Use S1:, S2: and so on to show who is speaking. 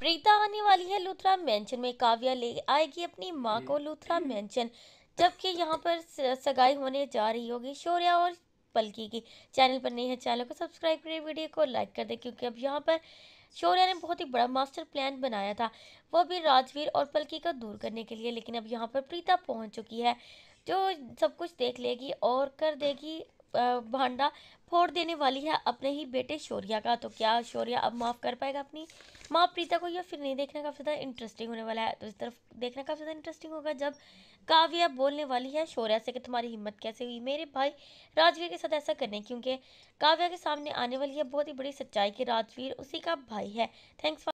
S1: प्रीता आने वाली है लूथरा मेंशन में काव्या ले आएगी अपनी माँ को लूथरा मेंशन जबकि यहाँ पर सगाई होने जा रही होगी शौर्या और पलकी की चैनल पर नहीं है चैनल को सब्सक्राइब करें वीडियो को लाइक कर दें क्योंकि अब यहाँ पर शौर्या ने बहुत ही बड़ा मास्टर प्लान बनाया था वो भी राजवीर और पलकी को दूर करने के लिए लेकिन अब यहाँ पर प्रीता पहुँच चुकी है जो सब कुछ देख लेगी और कर देगी भांडा फोड़ देने वाली है अपने ही बेटे शौर्या का तो क्या शौर्या अब माफ़ कर पाएगा अपनी माँ प्रीता को या फिर नहीं देखना काफ़ी ज़्यादा इंटरेस्टिंग होने वाला है तो इस तरफ देखना काफ़ी ज़्यादा इंटरेस्टिंग होगा जब काव्या बोलने वाली है शौर्या से कि तुम्हारी हिम्मत कैसे हुई मेरे भाई राजवीर के साथ ऐसा करने क्योंकि काव्या के सामने आने वाली है बहुत ही बड़ी सच्चाई कि राजवीर उसी का भाई है थैंक्स